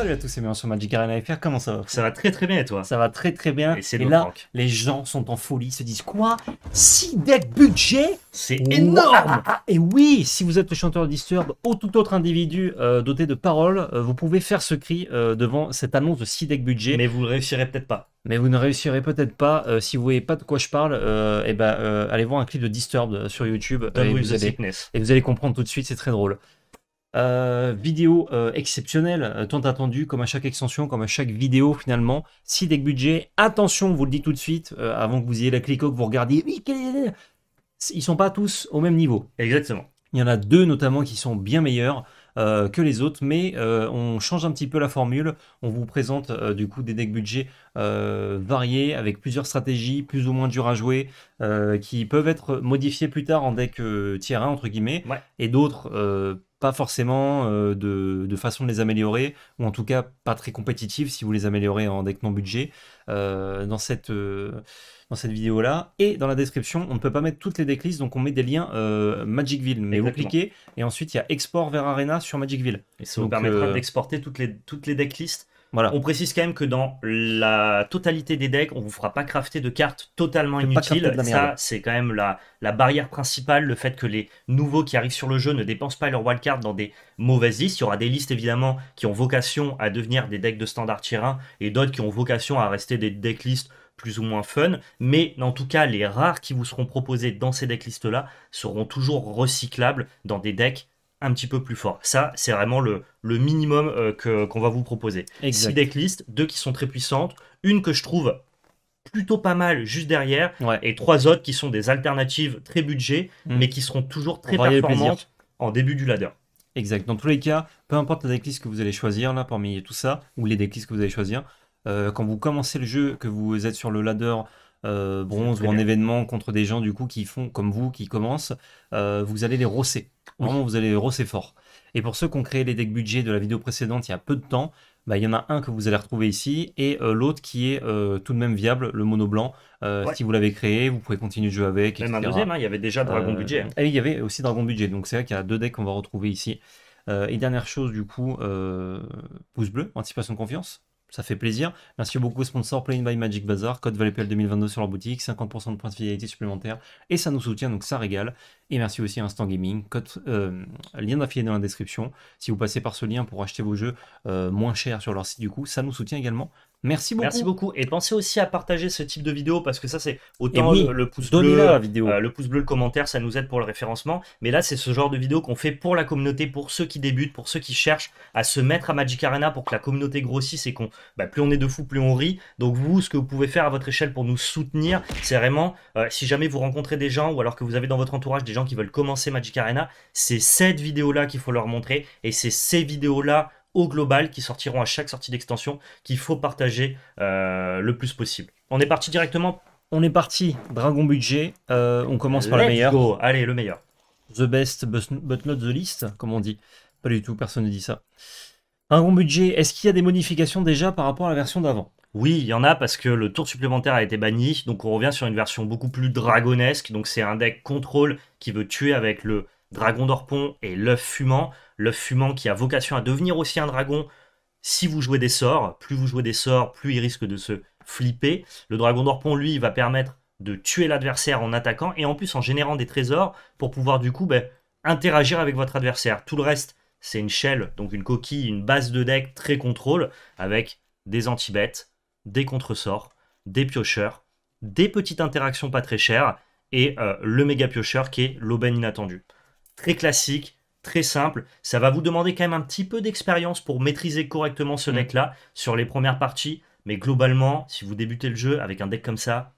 salut à tous et bien sur Magic Arena FR, comment ça va Ça va très très bien et toi Ça va très très bien. Et, là, les gens sont en folie, se disent quoi 6 deck budget C'est énorme Et oui, si vous êtes le chanteur Disturbed ou tout autre individu euh, doté de paroles, euh, vous pouvez faire ce cri euh, devant cette annonce de 6 deck budget. Mais vous ne réussirez peut-être pas. Mais vous ne réussirez peut-être pas. si vous ne voyez pas de quoi je parle, et eh ben, allez voir un clip de Disturbed sur YouTube. et vous, allez, comprendre tout de suite, c'est très drôle. Euh, vidéo euh, exceptionnelle, euh, tant attendu comme à chaque extension, comme à chaque vidéo finalement. Si deck budget, attention, vous le dis tout de suite, avant que vous ayez la clico, que vous regardiez, ils sont pas tous au même niveau. Exactement. Il y en a deux notamment qui sont bien meilleurs. que les autres, mais on change un petit peu la formule. On vous présente du coup des decks budget variés avec plusieurs stratégies, plus ou moins dures à jouer, qui peuvent être modifiés plus tard en deck tier 1 entre guillemets, et d'autres pas forcément euh, de, façon de les améliorer, ou en tout cas pas très compétitive si vous les améliorez en deck non budget euh, dans cette, euh, dans cette vidéo-là. Et dans la description, on ne peut pas mettre toutes les decklists, donc on met des liens Magicville. Mais vous cliquez, et ensuite il y a export vers Arena sur Magicville. Et ça vous permettra d'exporter toutes les, toutes les decklists voilà. On précise quand même que dans la totalité des decks, on vous fera pas crafter de cartes totalement inutiles. Ça, c'est quand même la, barrière principale, le fait que les nouveaux qui arrivent sur le jeu ne dépensent pas leurs wildcards dans des mauvaises listes. Il y aura des listes évidemment qui ont vocation à devenir des decks de standard tier 1 et d'autres qui ont vocation à rester des deck plus ou moins fun, mais en tout cas, les rares qui vous seront proposés dans ces decklists là seront toujours recyclables dans des decks un petit peu plus fort. Ça, c'est vraiment le, minimum euh, que, qu'on va vous proposer. Six Six decklists, deux qui sont très puissantes, une que je trouve plutôt pas mal juste derrière, et trois autres qui sont des alternatives très budget, hmm. mais qui seront toujours très performantes en début du ladder. Exact. Dans tous les cas, peu importe la decklist que vous allez choisir là parmi tout ça, ou les listes que vous allez choisir, euh, quand vous commencez le jeu, que vous êtes sur le ladder euh, bronze ou en événement contre des gens du coup qui font comme vous, qui commencent, vous allez les rosser. Vraiment, vous allez rosser fort. Et pour ceux qui ont créé les decks budget de la vidéo précédente il y a peu de temps, bah, il y en a un que vous allez retrouver ici et euh, l'autre qui est euh, tout de même viable, le mono blanc. Euh, si vous l'avez créé, vous pouvez continuer de jouer avec. Même un deuxième, hein, il y avait déjà Dragon Budget. Et hein. eh il y avait aussi Dragon Budget, donc c'est vrai qu'il y a deux decks qu'on va retrouver ici. et dernière chose, du coup, pouce bleu, anticipation de confiance ça fait plaisir. Merci beaucoup, aux sponsors. Playing by Magic Bazaar, code ValetPL 2022 sur leur boutique, 50% de points de fidélité supplémentaires, et ça nous soutient, donc ça régale. Et merci aussi à Instant Gaming, code, euh, lien d'affilée dans la description. Si vous passez par ce lien pour acheter vos jeux euh, moins chers sur leur site, du coup, ça nous soutient également, Merci beaucoup. Merci beaucoup. Et pensez aussi à partager ce type de vidéo parce que ça, c'est autant le, pouce bleu, la vidéo. Euh, le pouce bleu, le commentaire, ça nous aide pour le référencement. Mais là, c'est ce genre de vidéo qu'on fait pour la communauté, pour ceux qui débutent, pour ceux qui cherchent à se mettre à Magic Arena pour que la communauté grossisse et qu'on, bah, plus on est de fous, plus on rit. Donc vous, ce que vous pouvez faire à votre échelle pour nous soutenir, c'est vraiment, euh, si jamais vous rencontrez des gens ou alors que vous avez dans votre entourage des gens qui veulent commencer Magic Arena, c'est cette vidéo-là qu'il faut leur montrer et c'est ces vidéos-là au global qui sortiront à chaque sortie d'extension qu'il faut partager euh, le plus possible. On est parti directement On est parti, Dragon Budget, euh, on commence par le meilleur. Go. Allez, le meilleur. The best but not the least, comme on dit. Pas du tout, personne ne dit ça. Dragon Budget, est-ce qu'il y a des modifications déjà par rapport à la version d'avant oui, il y en a parce que le tour supplémentaire a été banni, donc on revient sur une version beaucoup plus dragonesque. Donc c'est un deck contrôle qui veut tuer avec le Dragon d'Orpon et l'œuf fumant. L'œuf fumant qui a vocation à devenir aussi un dragon si vous jouez des sorts. Plus vous jouez des sorts, plus il risque de se flipper. Le dragon d'Orpon, lui, va permettre de tuer l'adversaire en attaquant et en plus en générant des trésors pour pouvoir du coup ben, interagir avec votre adversaire. Tout le reste, c'est une shell, donc une coquille, une base de deck très contrôle avec des anti-bêtes, des contresorts, des piocheurs, des petites interactions pas très chères et euh, le méga piocheur qui est l'aubaine inattendue très classique, très simple. Ça va vous demander quand même un petit peu d'expérience pour maîtriser correctement ce mm. deck-là sur les premières parties. Mais globalement, si vous débutez le jeu avec un deck comme ça,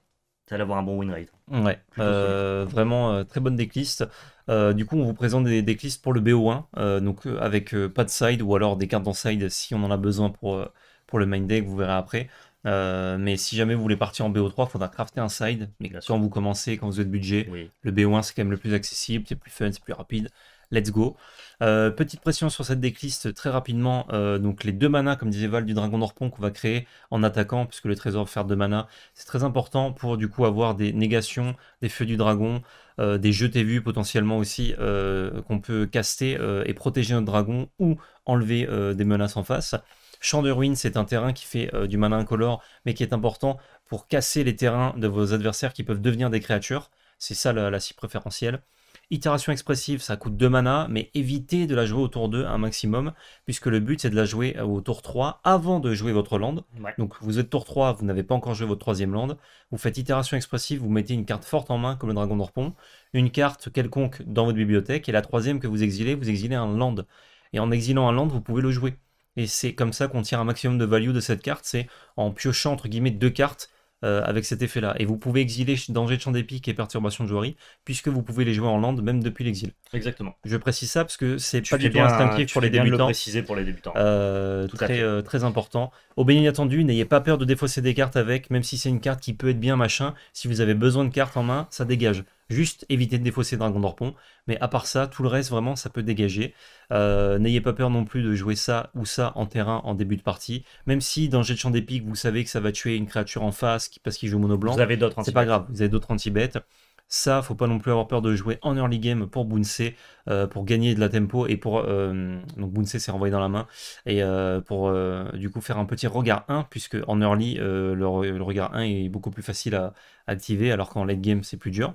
ça va avoir un bon win rate. Ouais, euh, vraiment euh, très bonne decklist. Euh, du coup, on vous présente des decklists pour le BO1, donc avec pas de side ou alors des cartes en side si on en a besoin pour, pour le main deck, vous verrez après. Euh, mais si jamais vous voulez partir en BO3, il faudra crafter un side. Mais quand vous commencez, quand vous êtes budget, le BO1 c'est quand même le plus accessible, c'est plus fun, c'est plus rapide. Let's go. Euh, petite pression sur cette decklist très rapidement. Euh, donc les deux manas, comme disait Val, du dragon d'Orpon qu'on va créer en attaquant, puisque le trésor faire deux manas, c'est très important pour du coup avoir des négations, des feux du dragon, euh, des jeux TV potentiellement aussi euh, qu'on peut caster euh, et protéger notre dragon ou enlever des menaces en face. Champ de ruines, c'est un terrain qui fait du mana incolore, mais qui est important pour casser les terrains de vos adversaires qui peuvent devenir des créatures. C'est ça la, la préférentielle. Itération expressive, ça coûte 2 mana, mais évitez de la jouer au tour 2 un maximum, puisque le but c'est de la jouer euh, au tour 3 avant de jouer votre land. Donc vous êtes tour 3, vous n'avez pas encore joué votre troisième land. Vous faites itération expressive, vous mettez une carte forte en main comme le dragon d'Orpon, une carte quelconque dans votre bibliothèque, et la troisième que vous exilez, vous exilez un land. Et en exilant un land, vous pouvez le jouer. Et c'est comme ça qu'on tire un maximum de value de cette carte, c'est en piochant entre guillemets deux cartes euh, avec cet effet-là. Et vous pouvez exiler Danger de Champ d'épique et Perturbation de Jouerie, puisque vous pouvez les jouer en land, même depuis l'exil. Exactement. Je précise ça parce que c'est pas du tout instinctif pour les, débutants. pour les débutants. tout très, fait. Euh, très important. Au inattendu attendu, n'ayez pas peur de défausser des cartes avec, même si c'est une carte qui peut être bien machin. Si vous avez besoin de cartes en main, ça dégage. Juste éviter de défausser Dragon Dorpon. Mais à part ça, tout le reste, vraiment, ça peut dégager. Euh, n'ayez pas peur non plus de jouer ça ou ça en terrain en début de partie. Même si dans Jet de Champ d'épique, vous savez que ça va tuer une créature en face parce qu'il joue mono blanc. Vous avez d'autres anti C'est pas grave, vous avez d'autres anti-bêtes. Ça, faut pas non plus avoir peur de jouer en early game pour Bounce, euh, pour gagner de la tempo et pour. Euh, donc bouncer, s'est renvoyé dans la main. Et pour du coup faire un petit regard 1, puisque en early, le, le, regard 1 est beaucoup plus facile à activer, alors qu'en late game, c'est plus dur.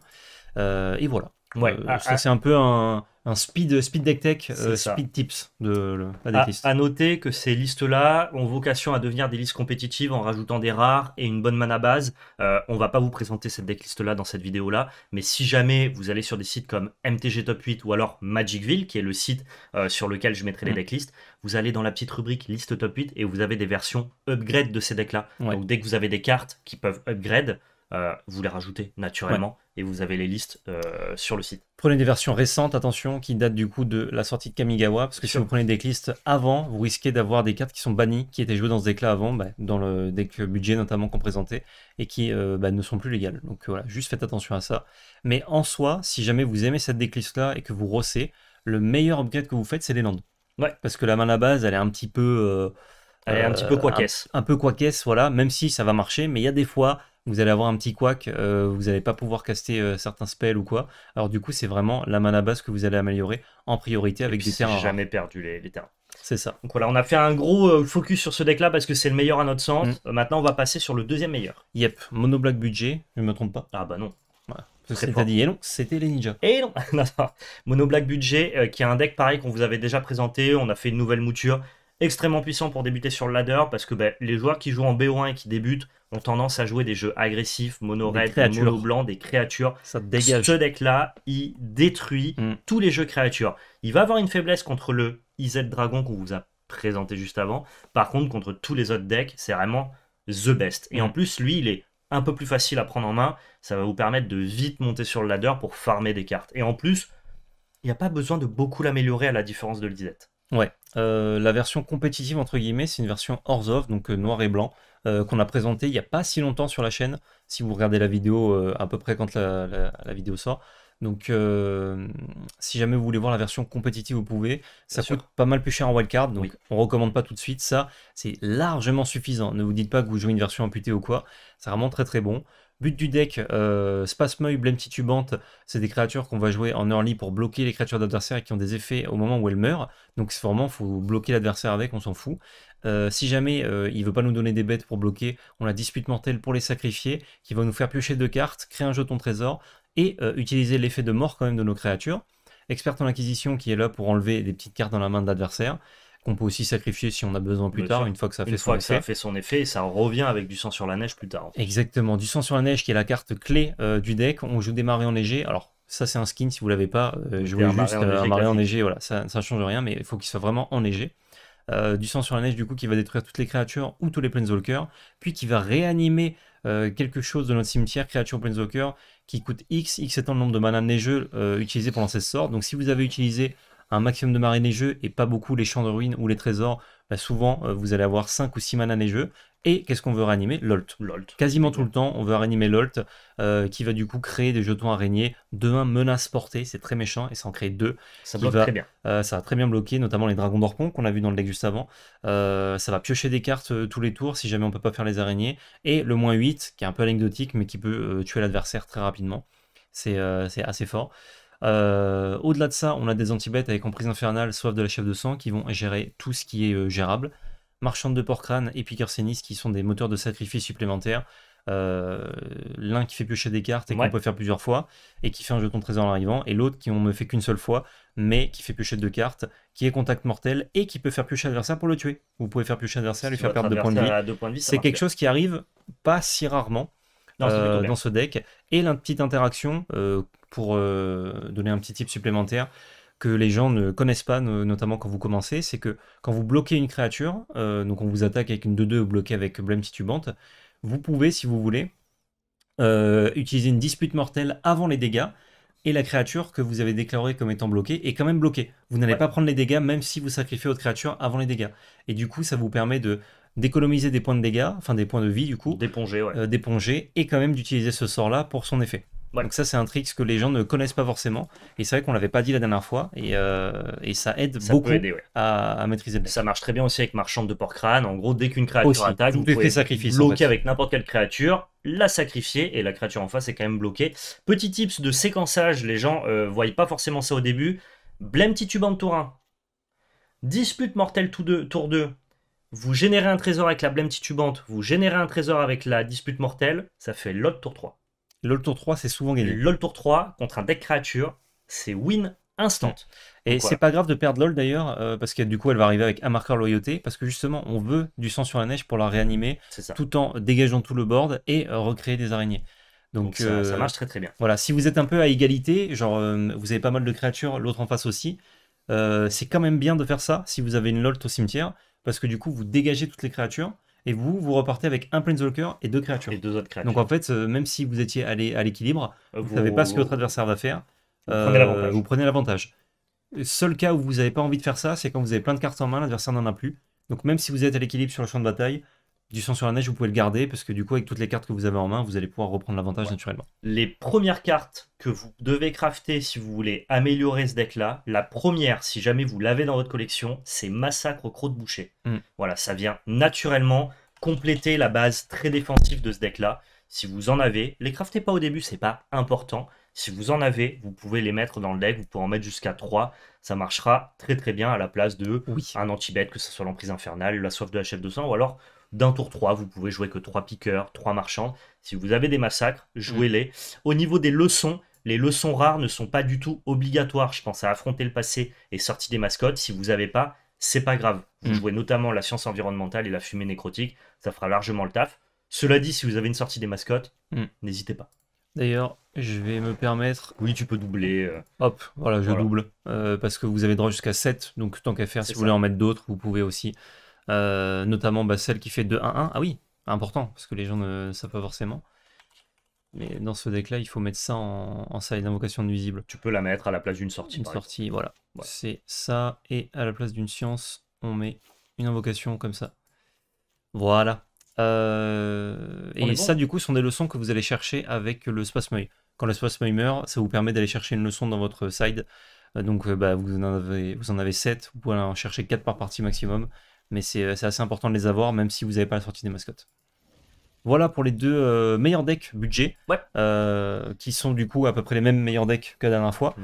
Euh, et voilà. Ouais, euh, ça, c'est un peu un, speed, speed deck tech, euh, speed tips de la decklist. À, noter que ces listes-là ont vocation à devenir des listes compétitives en rajoutant des rares et une bonne mana base. Euh, on va pas vous présenter cette decklist-là dans cette vidéo-là, mais si jamais vous allez sur des sites comme MTG Top 8 ou alors Magicville, qui est le site sur lequel je mettrai les mm. decklists, vous allez dans la petite rubrique liste top 8 et vous avez des versions upgrade de ces decks-là. Donc dès que vous avez des cartes qui peuvent upgrade, euh, vous les rajoutez naturellement et vous avez les listes euh, sur le site. Prenez des versions récentes, attention, qui datent du coup de la sortie de Kamigawa, parce que si vous prenez des listes avant, vous risquez d'avoir des cartes qui sont bannies, qui étaient jouées dans ce deck-là avant, bah, dans le deck budget notamment qu'on présentait, et qui euh, bah, ne sont plus légales. Donc voilà, juste faites attention à ça. Mais en soi, si jamais vous aimez cette decklist-là et que vous rossez, le meilleur upgrade que vous faites, c'est les landes. Ouais. Parce que la main à base, elle est un petit peu... Elle est un petit peu quoi un, peu quoi voilà, même si ça va marcher, mais il y a des fois, vous allez avoir un petit quack, euh, vous n'allez pas pouvoir caster euh, certains spells ou quoi. Alors du coup, c'est vraiment la mana base que vous allez améliorer en priorité avec des terrains. jamais perdu les, terrains. C'est ça. Donc voilà, on a fait un gros euh, focus sur ce deck-là parce que c'est le meilleur à notre sens. Mm. Maintenant, on va passer sur le deuxième meilleur. Yep, mono black budget, je me trompe pas. Ah bah non. C'est C'était dit, et non, c'était les ninjas. Et non, Mono Black Budget, qui est un deck pareil qu'on vous avait déjà présenté. On a fait une nouvelle mouture extrêmement puissant pour débuter sur le ladder parce que ben, les joueurs qui jouent en BO1 et qui débutent ont tendance à jouer des jeux agressifs, mono red, mono blanc, des créatures. Ça dégage. Ce deck-là, il détruit mm. tous les jeux créatures. Il va avoir une faiblesse contre le IZ Dragon qu'on vous a présenté juste avant. Par contre, contre tous les autres decks, c'est vraiment the best. Et mm. en plus, lui, il est un peu plus facile à prendre en main. Ça va vous permettre de vite monter sur le ladder pour farmer des cartes. Et en plus, il n'y a pas besoin de beaucoup l'améliorer à la différence de l'IZ. Ouais. Euh, la version compétitive, entre guillemets, c'est une version hors of, donc euh, noir et blanc, euh, qu'on a présenté il n'y a pas si longtemps sur la chaîne, si vous regardez la vidéo à peu près quand la, vidéo sort. Donc, si jamais vous voulez voir la version compétitive, vous pouvez. Ça coûte pas mal plus cher en wildcard, donc on recommande pas tout de suite. Ça, c'est largement suffisant. Ne vous dites pas que vous jouez une version amputée ou quoi. C'est vraiment très très bon. But du deck, euh, Spasmeuil, Blême Titubante, c'est des créatures qu'on va jouer en early pour bloquer les créatures d'adversaire qui ont des effets au moment où elles meurent. Donc c'est vraiment, il faut bloquer l'adversaire avec, on s'en fout. Euh, si jamais il euh, il veut pas nous donner des bêtes pour bloquer, on a Dispute Mortelle pour les sacrifier, qui va nous faire piocher deux cartes, créer un jeton trésor et euh, utiliser l'effet de mort quand même de nos créatures. Expert en acquisition qui est là pour enlever des petites cartes dans la main de l'adversaire. On peut aussi sacrifier si on a besoin plus tard, une fois que ça, fait, son ça fait son effet, ça revient avec du sang sur la neige plus tard. Exactement, du sang sur la neige qui est la carte clé euh, du deck. On joue des marées en Alors, ça, c'est un skin, si vous l'avez pas, euh, je jouez juste un marée euh, enneigée voilà, ça ne change rien, mais il faut qu'il soit vraiment enneigé. du sang sur la neige, du coup, qui va détruire toutes les créatures ou tous les planeswalkers, puis qui va réanimer quelque chose de notre cimetière, créature planeswalker, qui coûte X, X étant le nombre de mana neigeux utilisés pendant cette sorts. Donc, si vous avez utilisé un maximum de marées neigeux et pas beaucoup les champs de ruines ou les trésors, bah, souvent euh, vous allez avoir 5 ou 6 mana neigeux. Et qu'est-ce qu'on veut réanimer L'Olt. L'Olt. Quasiment tout le temps, on veut réanimer l'Olt, euh, qui va du coup créer des jetons araignées. De menace portée, c'est très méchant, et ça en crée deux. Ça bloque va, très bien. Euh, ça va très bien bloquer, notamment les dragons d'Orpon qu'on a vu dans le deck juste avant. ça va piocher des cartes tous les tours si jamais on peut pas faire les araignées. Et le moins 8, qui est un peu anecdotique, mais qui peut tuer l'adversaire très rapidement. C'est assez fort. Euh, au-delà de ça, on a des antibêtes avec Emprise Infernale, Soif de la Chef de Sang, qui vont gérer tout ce qui est euh, gérable. Marchande de porc-crâne et Piqueur Sénis, qui sont des moteurs de sacrifice supplémentaires. Euh, l'un qui fait piocher des cartes et qu'on peut faire plusieurs fois, et qui fait un jeton trésor en arrivant, et l'autre qui on ne fait qu'une seule fois, mais qui fait piocher deux cartes, qui est contact mortel, et qui peut faire piocher l'adversaire pour le tuer. Vous pouvez faire piocher l'adversaire, lui faire perdre deux points de vie C'est quelque chose qui arrive pas si rarement. Euh, dans, ce, deck. Et la petite interaction, euh, pour euh, donner un petit tip supplémentaire, que les gens ne connaissent pas, notamment quand vous commencez, c'est que quand vous bloquez une créature, donc on vous attaque avec une 2-2 ou bloquée avec Blame Titubante, vous pouvez, si vous voulez, utiliser une dispute mortelle avant les dégâts, et la créature que vous avez déclarée comme étant bloquée est quand même bloquée. Vous n'allez pas prendre les dégâts même si vous sacrifiez votre créature avant les dégâts. Et du coup, ça vous permet de d'économiser des points de dégâts, enfin des points de vie du coup. D'éponger, ouais. Euh, d'éponger, et quand même d'utiliser ce sort-là pour son effet. Donc ça, c'est un trick que les gens ne connaissent pas forcément. Et c'est vrai qu'on l'avait pas dit la dernière fois. Et, euh, ça aide beaucoup à, maîtriser le deck. Ça marche très bien aussi avec Marchande de Porc-Crâne. En gros, dès qu'une créature attaque, vous pouvez sacrifice, bloquer avec n'importe quelle créature, la sacrifier, et la créature en face est quand même bloquée. Petit tips de séquençage, les gens ne euh, voyaient pas forcément ça au début. Blême Titubant Tour 1. Dispute mortelle tour 2 vous générez un trésor avec la blême titubante, vous générez un trésor avec la dispute mortelle, ça fait LOL tour 3. LOL tour 3, c'est souvent gagné. LOL tour 3 contre un deck créature, c'est win instant. Mmh. Et c'est pas grave de perdre LOL d'ailleurs, euh, parce que du coup elle va arriver avec un marqueur loyauté, parce que justement on veut du sang sur la neige pour la réanimer, tout en dégageant tout le board et euh, recréer des araignées. Donc, ça, euh, marche très très bien. Voilà, si vous êtes un peu à égalité, genre vous avez pas mal de créatures, l'autre en face aussi, c'est quand même bien de faire ça si vous avez une LOL au cimetière parce que du coup, vous dégagez toutes les créatures et vous, vous repartez avec un Planeswalker et deux créatures. Et deux autres créatures. Donc en fait, euh, même si vous étiez à l'équilibre, euh, vous ne savez pas ce que votre adversaire va faire. vous prenez euh, l'avantage. Seul cas où vous n'avez pas envie de faire ça, c'est quand vous avez plein de cartes en main, l'adversaire n'en a plus. Donc même si vous êtes à l'équilibre sur le champ de bataille, du sang sur la neige, vous pouvez le garder parce que du coup, avec toutes les cartes que vous avez en main, vous allez pouvoir reprendre l'avantage naturellement. Les premières cartes que vous devez crafter si vous voulez améliorer ce deck-là, la première, si jamais vous l'avez dans votre collection, c'est Massacre au Croc de Boucher. Mm. Voilà, ça vient naturellement compléter la base très défensive de ce deck-là. Si vous en avez, les craftez pas au début, c'est pas important. Si vous en avez, vous pouvez les mettre dans le deck, vous pouvez en mettre jusqu'à 3. Ça marchera très très bien à la place de un anti-bête, que ce soit l'emprise infernale, la soif de la chef de sang, ou alors d'un tour 3, vous pouvez jouer que 3 piqueurs, 3 marchands. Si vous avez des massacres, jouez-les. Mm. Au niveau des leçons, les leçons rares ne sont pas du tout obligatoires. Je pense à affronter le passé et sortie des mascottes. Si vous n'avez pas, c'est pas grave. Vous mm. jouez notamment la science environnementale et la fumée nécrotique. Ça fera largement le taf. Cela dit, si vous avez une sortie des mascottes, mm. n'hésitez pas. D'ailleurs, je vais me permettre. Oui, tu peux doubler. Euh. Hop, voilà, je double. Euh, parce que vous avez droit jusqu'à 7. Donc, tant qu'à faire, si vous voulez en mettre d'autres, vous pouvez aussi. Euh, notamment bah, celle qui fait 2-1-1. Ah oui, important, parce que les gens ne savent pas forcément. Mais dans ce deck-là, il faut mettre ça en, en salle d'invocation nuisible. Tu peux la mettre à la place d'une sortie. Une sortie, voilà. C'est ça. Et à la place d'une science, on met une invocation comme ça. Voilà. Euh, et ça, du coup, sont des leçons que vous allez chercher avec le spasmeuil. Quand le spasmeuil meurt, ça vous permet d'aller chercher une leçon dans votre side. Euh, donc, bah, vous, en avez, vous en avez 7. Vous pouvez en chercher 4 par partie maximum mais euh, c'est assez important de les avoir, même si vous n'avez pas la sortie des mascottes. Voilà pour les deux euh, meilleurs decks budget, euh, qui sont du coup à peu près les mêmes meilleurs decks que la dernière fois.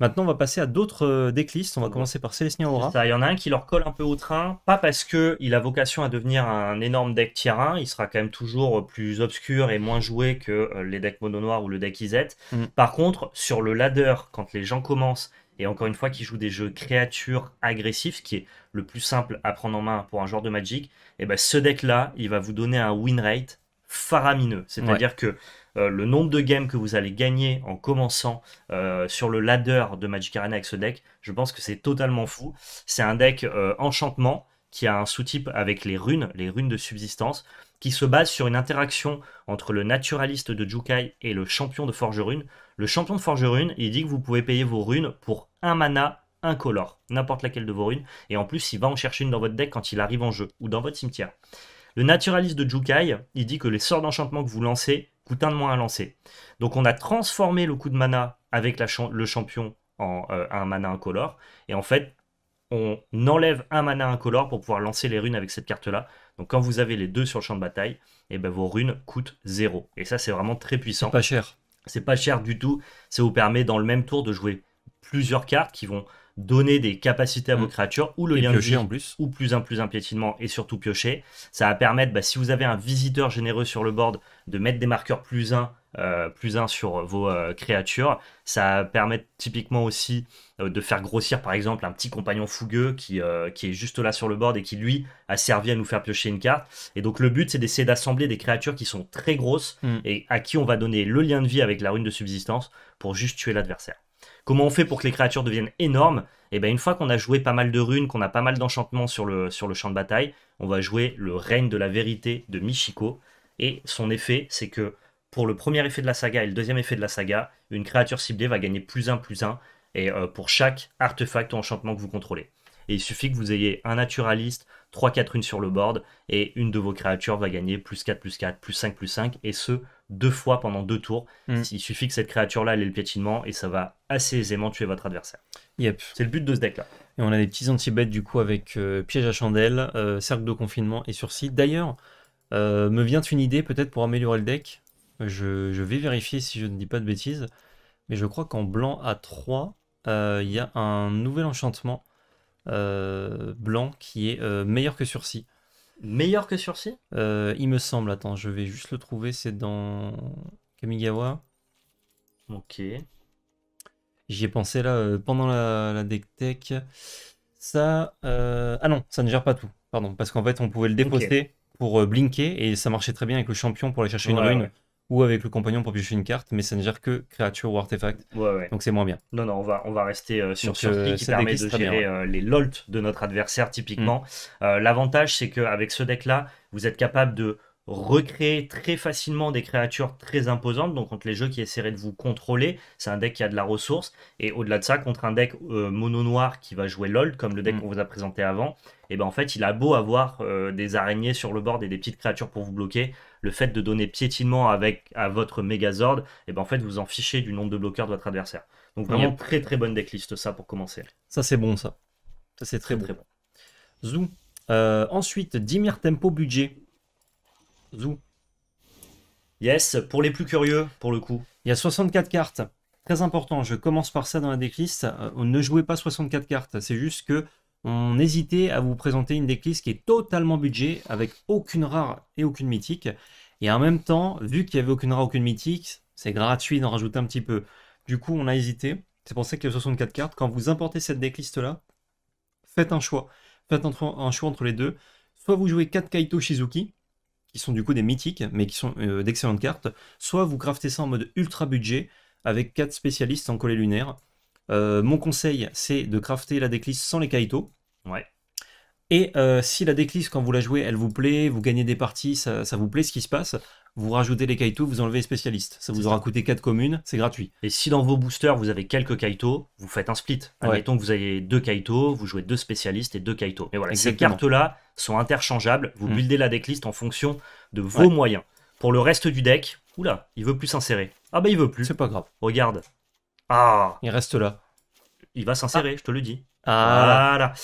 Maintenant, on va passer à d'autres decklists. On va commencer par Celestia Aura. Il y en a un qui leur colle un peu au train, pas parce qu'il a vocation à devenir un énorme deck tier 1, il sera quand même toujours plus obscur et moins joué que les decks mono noirs ou le deck IZ. Mm. Par contre, sur le ladder, quand les gens commencent et encore une fois, qui joue des jeux créatures agressifs, qui est le plus simple à prendre en main pour un joueur de Magic, et eh ben ce deck-là, il va vous donner un win rate faramineux. C'est-à-dire que euh, le nombre de games que vous allez gagner en commençant euh, sur le ladder de Magic Arena avec ce deck, je pense que c'est totalement fou. C'est un deck euh, enchantement qui a un sous-type avec les runes, les runes de subsistance qui se base sur une interaction entre le naturaliste de Jukai et le champion de forgerune. Le champion de forgerune, il dit que vous pouvez payer vos runes pour un mana incolore, n'importe laquelle de vos runes, et en plus il va en chercher une dans votre deck quand il arrive en jeu, ou dans votre cimetière. Le naturaliste de Jukai, il dit que les sorts d'enchantement que vous lancez coûtent un de moins à lancer. Donc on a transformé le coup de mana avec le champion en euh, un mana incolore, et en fait on enlève un mana incolore pour pouvoir lancer les runes avec cette carte-là, donc quand vous avez les deux sur le champ de bataille, et eh ben vos runes coûtent 0. Et ça, c'est vraiment très puissant. C'est pas cher. C'est pas cher du tout. Ça vous permet dans le même tour de jouer plusieurs cartes qui vont donner des capacités à mm. vos créatures ou le lien de en plus ou plus un plus un piétinement et surtout piocher ça va permettre bah, si vous avez un visiteur généreux sur le board de mettre des marqueurs plus un ». Euh, plus un sur vos euh, créatures. Ça permet typiquement aussi euh, de faire grossir par exemple un petit compagnon fougueux qui, qui est juste là sur le board et qui lui a servi à nous faire piocher une carte. Et donc le but c'est d'essayer d'assembler des créatures qui sont très grosses hmm. et à qui on va donner le lien de vie avec la rune de subsistance pour juste tuer l'adversaire. Comment on fait pour que les créatures deviennent énormes Et eh bien une fois qu'on a joué pas mal de runes, qu'on a pas mal d'enchantements sur le, sur le champ de bataille, on va jouer le règne de la vérité de Michiko. Et son effet, c'est que pour le premier effet de la saga et le deuxième effet de la saga, une créature ciblée va gagner plus 1 plus 1 et euh, pour chaque artefact ou enchantement que vous contrôlez. Et il suffit que vous ayez un naturaliste, 3-4 runes sur le board, et une de vos créatures va gagner plus 4, plus 4, plus 5, plus 5, et ce, deux fois pendant deux tours. Hmm. Il suffit que cette créature-là, elle ait le piétinement, et ça va assez aisément tuer votre adversaire. Yep. C'est le but de ce deck-là. Et on a des petits anti-bêtes du coup avec euh, piège à chandelle, euh, cercle de confinement et sursis. D'ailleurs, me vient une idée peut-être pour améliorer le deck. Je, vais vérifier si je ne dis pas de bêtises. Mais je crois qu'en blanc à 3, euh, il y a un nouvel enchantement euh, blanc qui est euh, meilleur que sursis. Meilleur que sursis Il me semble. Attends, je vais juste le trouver. C'est dans Kamigawa. Ok. J'y ai pensé là pendant la, deck tech. Ça. Ah non, ça ne gère pas tout. Pardon. Parce qu'en fait, on pouvait le déposer pour blinker et ça marchait très bien avec le champion pour aller chercher une rune ou avec le compagnon pour piocher une carte, mais ça ne gère que créature ou artefact. Donc c'est moins bien. Non, non, on va, on va rester euh, sur ce euh, qui permet de gérer euh, les lolts de notre adversaire typiquement. Mm. L'avantage, c'est qu'avec ce deck-là, vous êtes capable de recréer très facilement des créatures très imposantes, donc contre les jeux qui essaieraient de vous contrôler, c'est un deck qui a de la ressource, et au-delà de ça, contre un deck euh, mono noir qui va jouer LOL, comme le deck mm. qu'on vous a présenté avant, et eh ben en fait il a beau avoir euh, des araignées sur le board et des petites créatures pour vous bloquer, le fait de donner piétinement avec, à votre Megazord, et eh ben en fait vous en fichez du nombre de bloqueurs de votre adversaire. Donc vraiment très très bonne decklist ça pour commencer. Ça c'est bon ça. Ça c'est très, bon. Zou. Euh, ensuite, Dimir Tempo Budget. Zou. Yes, pour les plus curieux, pour le coup. Il y a 64 cartes. Très important, je commence par ça dans la decklist. On euh, ne jouez pas 64 cartes, c'est juste que on hésitait à vous présenter une decklist qui est totalement budget, avec aucune rare et aucune mythique. Et en même temps, vu qu'il n'y avait aucune rare, aucune mythique, c'est gratuit d'en rajouter un petit peu. Du coup, on a hésité. C'est pour ça qu'il y a 64 cartes. Quand vous importez cette decklist-là, faites un choix. Faites un choix entre les deux. Soit vous jouez 4 Kaito Shizuki, qui sont du coup des mythiques, mais qui sont euh, d'excellentes cartes. Soit vous craftez ça en mode ultra budget, avec 4 spécialistes en collet lunaire. Euh, mon conseil, c'est de crafter la déclisse sans les Kaito. Ouais. Et euh, si la déclisse, quand vous la jouez, elle vous plaît, vous gagnez des parties, ça vous plaît ce qui se passe, vous rajoutez les Kaito, vous enlevez les spécialistes. Ça vous aura coûté 4 communes, c'est gratuit. Et si dans vos boosters vous avez quelques Kaito, vous faites un split. Admettons que vous avez deux Kaito, vous jouez deux spécialistes et deux Kaito. Et voilà, ces cartes-là sont interchangeables. Vous mm. buildez la decklist en fonction de vos moyens. Pour le reste du deck, oula, il veut plus s'insérer. Ah bah il veut plus. C'est pas grave. Regarde. Ah Il reste là. Il va s'insérer, ah. je te le dis. Ah. Voilà.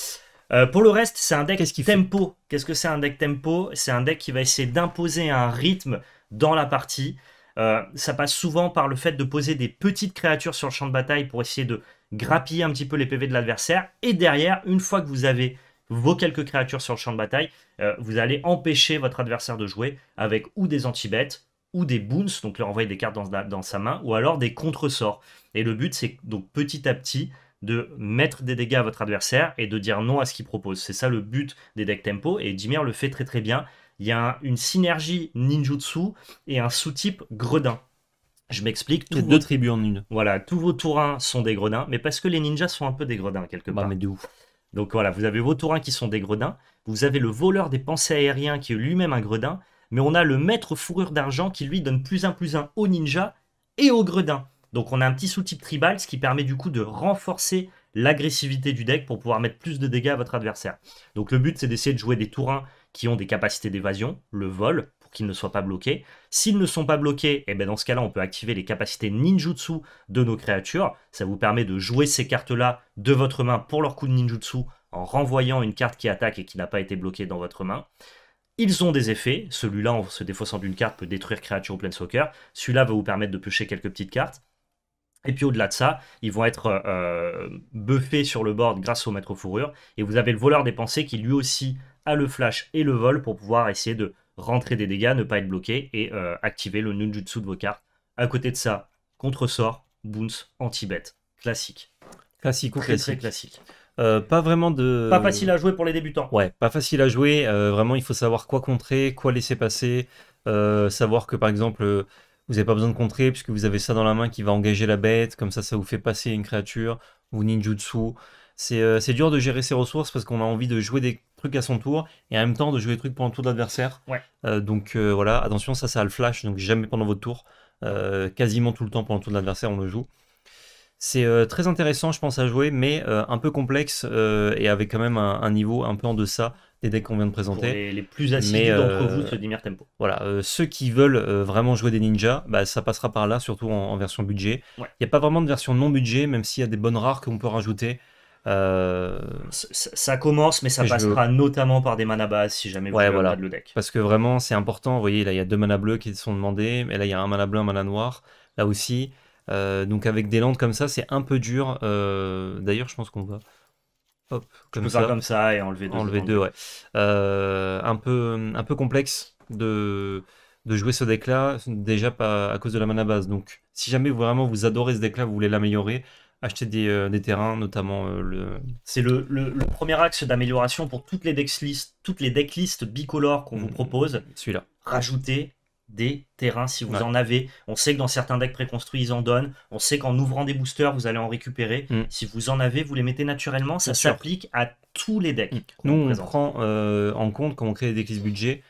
Euh, pour le reste, c'est un deck tempo. Qu'est-ce que c'est un deck tempo C'est un deck qui va essayer d'imposer un rythme dans la partie. Euh, ça passe souvent par le fait de poser des petites créatures sur le champ de bataille pour essayer de grappiller un petit peu les PV de l'adversaire. Et derrière, une fois que vous avez vos quelques créatures sur le champ de bataille, euh, vous allez empêcher votre adversaire de jouer avec ou des anti-bêtes, ou des boons, donc leur envoyer des cartes dans, dans sa main, ou alors des contresorts. Et le but, c'est donc petit à petit de mettre des dégâts à votre adversaire et de dire non à ce qu'il propose. C'est ça le but des decks tempo, et Dimir le fait très très bien il y a une synergie ninjutsu et un sous-type gredin. Je m'explique. Tous deux tribus en une. Voilà, tous vos tourains sont des gredins, mais parce que les ninjas sont un peu des gredins quelque bah, part. mais de ouf. Donc voilà, vous avez vos tourains qui sont des gredins, vous avez le voleur des pensées aériennes qui est lui-même un gredin, mais on a le maître fourrure d'argent qui lui donne plus un plus un au ninja et au gredin. Donc on a un petit sous-type tribal, ce qui permet du coup de renforcer l'agressivité du deck pour pouvoir mettre plus de dégâts à votre adversaire. Donc le but c'est d'essayer de jouer des tourins qui ont des capacités d'évasion, le vol, pour qu'ils ne soient pas bloqués. S'ils ne sont pas bloqués, et eh bien dans ce cas-là, on peut activer les capacités ninjutsu de nos créatures. Ça vous permet de jouer ces cartes-là de votre main pour leur coup de ninjutsu en renvoyant une carte qui attaque et qui n'a pas été bloquée dans votre main. Ils ont des effets. Celui-là, en se défaussant d'une carte, peut détruire créature plein planeswalker. Celui-là va vous permettre de piocher quelques petites cartes. Et puis au-delà de ça, ils vont être euh, buffés sur le board grâce au maître fourrure. Et vous avez le voleur des pensées qui lui aussi à le flash et le vol pour pouvoir essayer de rentrer des dégâts, ne pas être bloqué et euh, activer le ninjutsu de vos cartes. À côté de ça, contre-sort, boons, anti-bet. Classique. Classique ou classique. classique. Euh, pas vraiment de. Pas facile à jouer pour les débutants. Ouais, pas facile à jouer. Euh, vraiment, il faut savoir quoi contrer, quoi laisser passer. savoir que par exemple, vous n'avez pas besoin de contrer puisque vous avez ça dans la main qui va engager la bête. Comme ça, ça vous fait passer une créature ou ninjutsu. C'est dur de gérer ses ressources parce qu'on a envie de jouer des à son tour et en même temps de jouer des trucs pendant le tour de l'adversaire. Euh, donc euh, voilà, attention, ça, ça le flash, donc jamais pendant votre tour, euh, quasiment tout le temps pendant le tour de l'adversaire, on le joue. C'est très intéressant, je pense, à jouer, mais un peu complexe et avec quand même un, niveau un peu en deçà des decks qu'on vient de présenter. les, plus assidus d'entre vous Tempo. Voilà, ceux qui veulent vraiment jouer des ninjas, bah, ça passera par là, surtout en, version budget. Il n'y a pas vraiment de version non budget, même s'il y a des bonnes rares qu'on peut rajouter. Euh, ça commence, mais ça passera notamment par des mana bases si jamais vous ouais, voilà. le deck. Parce que vraiment, c'est important. Vous voyez, là, il y a deux mana bleus qui sont demandés. Et là, il y a un mana bleu, un mana noir. Là aussi. Euh, donc, avec des landes comme ça, c'est un peu dur. Euh, d'ailleurs, je pense qu'on va. Hop, comme ça. comme ça et enlever deux. Enlever deux, ouais. un, peu, un peu complexe de, de jouer ce deck-là, déjà pas à cause de la mana base. Donc, si jamais vraiment vous adorez ce deck-là, vous voulez l'améliorer, acheter euh, des, terrains, notamment euh, le. C'est le, premier axe d'amélioration pour toutes les decklists, toutes les bicolores qu'on vous mm, propose. Celui-là. Rajouter des terrains si vous en avez. On sait que dans certains decks préconstruits, ils en donnent. On sait qu'en ouvrant des boosters, vous allez en récupérer. Mm. Si vous en avez, vous les mettez naturellement. Ça s'applique à tous les decks. Mm. Nous, on prend euh, en compte, quand on crée des decks budget,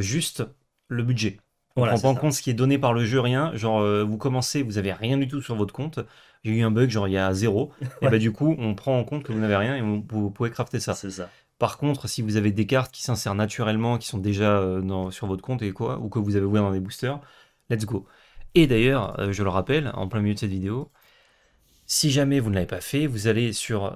juste le budget. On prend pas en compte ce qui est donné par le jeu, rien. Genre, euh, vous commencez, vous avez rien du tout sur votre compte. J'ai eu un bug, genre il y a zéro. Et bah du coup, on prend en compte que vous n'avez rien et vous pouvez crafter ça. C'est ça. Par contre, si vous avez des cartes qui s'insèrent naturellement, qui sont déjà euh, sur votre compte et quoi, ou que vous avez ouvert dans des boosters, let's go. Et d'ailleurs, euh, je le rappelle, en plein milieu de cette vidéo, si jamais vous ne l'avez pas fait, vous allez sur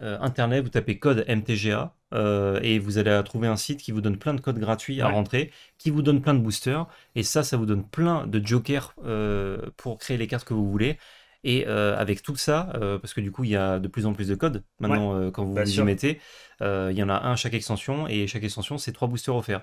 internet, vous tapez code MTGA, euh, et vous allez trouver un site qui vous donne plein de codes gratuits à rentrer, qui vous donne plein de boosters, et ça, ça vous donne plein de jokers euh, pour créer les cartes que vous voulez. Et euh, avec tout ça, parce que du coup, il y a de plus en plus de codes maintenant quand vous vous y mettez, il y en a un à chaque extension, et chaque extension, c'est trois boosters offerts.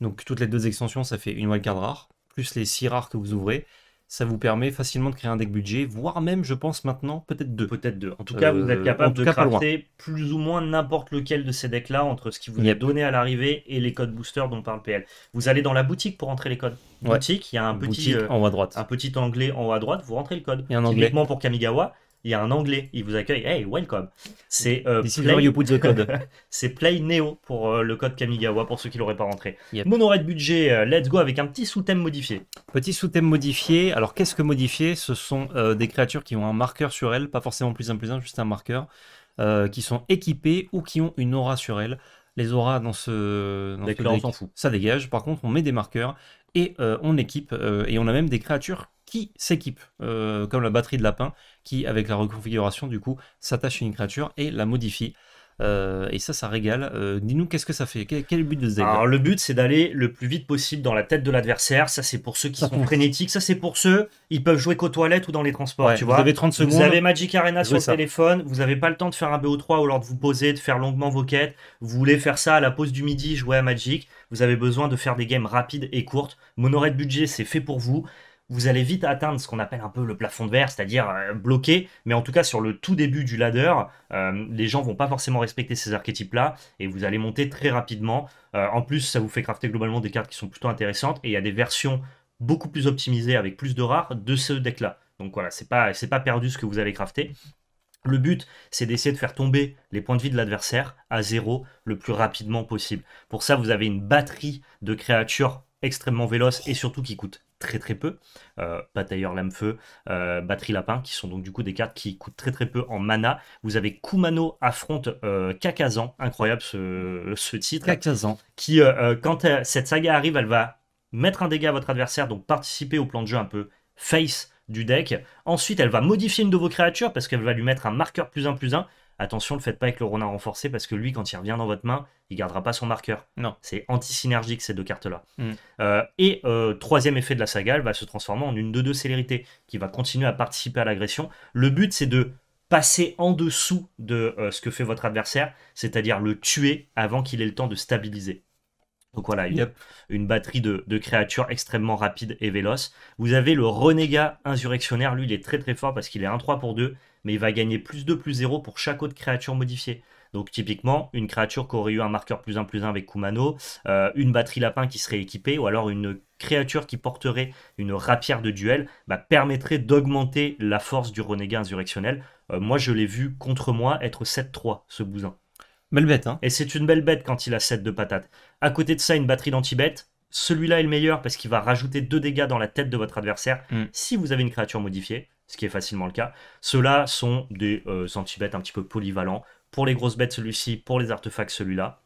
Donc toutes les deux extensions, ça fait une wildcard rare, plus les six rares que vous ouvrez ça vous permet facilement de créer un deck budget, voire même, je pense maintenant, peut-être deux. Peut-être deux. En tout euh, cas, vous êtes capable de crafter plus ou moins n'importe lequel de ces decks-là entre ce qui vous est donné à l'arrivée et les codes boosters dont parle PL. Vous allez dans la boutique pour entrer les codes. Boutique, il y a un petit, en haut à droite. Euh, un petit anglais en haut à droite, vous rentrez le code. Il un pour Kamigawa, il y a un anglais, il vous accueille, hey, welcome. C'est euh, Play... the code. c'est Play Neo pour euh, le code Kamigawa pour ceux qui l'auraient pas rentré. Monorail de budget, euh, let's go avec un petit sous-thème modifié. Petit sous-thème modifié. Alors qu'est-ce que modifier Ce sont euh, des créatures qui ont un marqueur sur elles, pas forcément plus un plus un, juste un marqueur, qui sont équipées ou qui ont une aura sur elles. Les auras dans ce, dans deck, fout. ça dégage. Par contre, on met des marqueurs et on équipe et on a même des créatures qui s'équipe, euh, comme la batterie de lapin, qui, avec la reconfiguration, du coup, s'attache à une créature et la modifie. Euh, et ça, ça régale. Euh, dis-nous, qu'est-ce que ça fait quel, est le but de deck Alors, le but, c'est d'aller le plus vite possible dans la tête de l'adversaire. Ça, c'est pour ceux qui sont frénétiques. Ça, c'est pour ceux ils peuvent jouer qu'aux toilettes ou dans les transports. vous avez 30 secondes. Vous avez Magic Arena sur le téléphone. Vous n'avez pas le temps de faire un BO3 ou alors de vous poser, de faire longuement vos quêtes. Vous voulez faire ça à la pause du midi, jouer à Magic. Vous avez besoin de faire des games rapides et courtes. de budget, c'est fait pour vous vous allez vite atteindre ce qu'on appelle un peu le plafond de verre, c'est-à-dire euh, bloqué, mais en tout cas sur le tout début du ladder, euh, les gens vont pas forcément respecter ces archétypes-là, et vous allez monter très rapidement. Euh, en plus, ça vous fait crafter globalement des cartes qui sont plutôt intéressantes, et il y a des versions beaucoup plus optimisées avec plus de rares de ce deck-là. Donc voilà, c'est pas, pas perdu ce que vous allez crafter. Le but, c'est d'essayer de faire tomber les points de vie de l'adversaire à zéro le plus rapidement possible. Pour ça, vous avez une batterie de créatures extrêmement véloces, et surtout qui coûte très très peu. Euh, Batailleur Lame-Feu, euh, Batterie Lapin, qui sont donc du coup des cartes qui coûtent très très peu en mana. Vous avez Kumano affronte euh, Kakazan, incroyable ce, ce titre. Kakazan. Qui, euh, quand cette saga arrive, elle va mettre un dégât à votre adversaire, donc participer au plan de jeu un peu face du deck. Ensuite, elle va modifier une de vos créatures parce qu'elle va lui mettre un marqueur plus un plus un attention, ne le faites pas avec le renard renforcé parce que lui, quand il revient dans votre main, il gardera pas son marqueur. Non. C'est anti-synergique ces deux cartes-là. Mm. Euh, et euh, troisième effet de la saga, elle va se transformer en une 2-2 célérité qui va continuer à participer à l'agression. Le but, c'est de passer en dessous de euh, ce que fait votre adversaire, c'est-à-dire le tuer avant qu'il ait le temps de stabiliser. Donc voilà, une, une batterie de, créatures extrêmement rapides et véloce. Vous avez le renégat insurrectionnaire, lui il est très très fort parce qu'il est 1-3 pour 2, mais il va gagner plus 2, plus 0 pour chaque autre créature modifiée. Donc typiquement, une créature qui aurait eu un marqueur plus 1 plus 1 avec Kumano, euh, une batterie lapin qui serait équipée, ou alors une créature qui porterait une rapière de duel, bah, permettrait d'augmenter la force du renégat insurrectionnel. Euh, moi, je l'ai vu contre moi être 7-3, ce bousin. Belle bête, hein Et c'est une belle bête quand il a 7 de patates. À côté de ça, une batterie d'anti-bête. Celui-là est le meilleur parce qu'il va rajouter 2 dégâts dans la tête de votre adversaire hmm. si vous avez une créature modifiée ce qui est facilement le cas. Ceux-là sont des anti-bêtes euh, un petit peu polyvalents. Pour les grosses bêtes, celui-ci, pour les artefacts, celui-là.